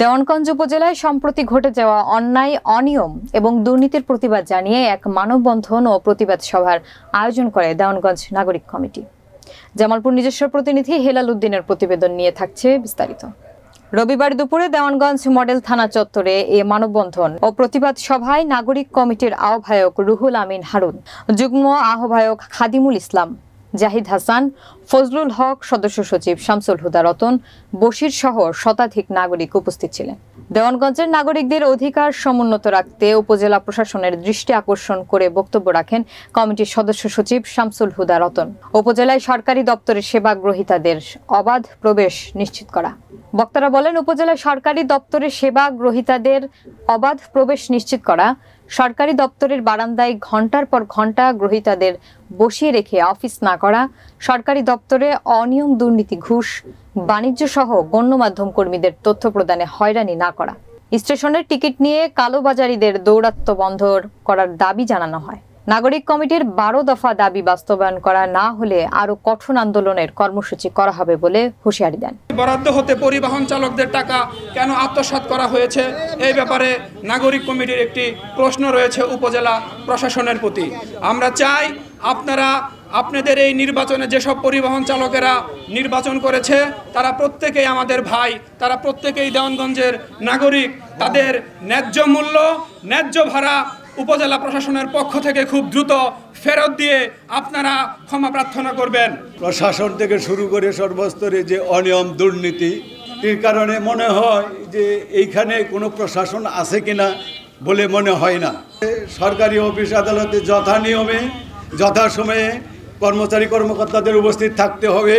দেওয়ানগঞ্জ উপজেলায় সম্প্রতি ঘটে যাওয়া অন্যায় অনিয়ম এবং দুর্নীতির প্রতিবাদ জানিয়ে এক মানববন্ধন ও প্রতিবাদ সভার আয়োজন করে দেওয়ানগঞ্জ নাগরিক কমিটি জামালপুর নিজস্ব প্রতিনিধি হেলাল উদ্দিনের প্রতিবেদন নিয়ে থাকছে বিস্তারিত রবিবার দুপুরে দেওয়ানগঞ্জ মডেল থানা চত্বরে এ মানববন্ধন ও প্রতিবাদ সভায় নাগরিক কমিটির আহ্বায়ক রুহুল আমিন হারুন যুগ্ম আহ্বায়ক খাদিমুল ইসলাম জাহিদ হাসান ফজলুল হক সদস্য সচিব শামসুল হুদা রতন বশির সহ শতাধিক নাগরিক উপস্থিত ছিলেন দেওয়ানগঞ্জের নাগরিকদের অধিকার সমুন্নত রাখতে উপজেলা প্রশাসনের দৃষ্টি আকর্ষণ করে বক্তব্য রাখেন কমিটির সদস্য সচিব শামসুল হুদা রতন উপজেলায় সরকারি দপ্তরের সেবা গ্রহিতাদের অবাধ প্রবেশ নিশ্চিত করা বক্তারা বলেন উপজেলা সরকারি দপ্তরের সেবা গ্রহিতাদের অবাধ প্রবেশ নিশ্চিত করা সরকারি দপ্তরের বারান্দায় ঘন্টার পর ঘন্টা গ্রহীতাদের বসিয়ে রেখে অফিস না করা সরকারি দপ্তরে অনিয়ম দুর্নীতি ঘুষ বাণিজ্য সহ গণ্যমাধ্যম কর্মীদের তথ্য প্রদানে হয়রানি না করা স্টেশনের টিকিট নিয়ে কালোবাজারিদের দৌরাত্ম্য বন্ধ করার দাবি জানানো হয় নাগরিক কমিটির বারো দফা দাবি বাস্তবায়ন করা না হলে আরো কঠোর আন্দোলনের কর্মসূচি করা হবে বলে হুঁশিয়ারি দেন বরাদ্দ হতে পরিবহন চালকদের টাকা কেন আত্মসাত করা হয়েছে এই ব্যাপারে নাগরিক কমিটির একটি প্রশ্ন রয়েছে উপজেলা প্রশাসনের প্রতি আমরা চাই আপনারা আপনাদের এই নির্বাচনে যেসব পরিবহন চালকেরা নির্বাচন করেছে তারা প্রত্যেকেই আমাদের ভাই তারা প্রত্যেকেই দেওয়ানগঞ্জের নাগরিক তাদের ন্যায্য মূল্য ন্যায্য ভাড়া উপজেলা প্রশাসনের পক্ষ থেকে খুব দ্রুত ফেরত দিয়ে আপনারা ক্ষমা প্রার্থনা করবেন প্রশাসন থেকে শুরু করে সর্বস্তরে যে অনিয়ম দুর্নীতি এর কারণে মনে হয় যে এইখানে কোনো প্রশাসন আছে কিনা বলে মনে হয় না সরকারি অফিস আদালতে যথা নিয়মে যথাসময়ে কর্মচারী কর্মকর্তাদের উপস্থিত থাকতে হবে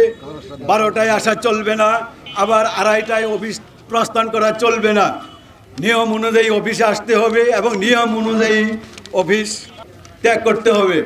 বারোটায় আসা চলবে না আবার আড়াইটায় অফিস প্রস্থান করা চলবে না নিয়ম অনুযায়ী অফিসে আসতে হবে এবং নিয়ম অনুযায়ী অফিস ত্যাগ করতে হবে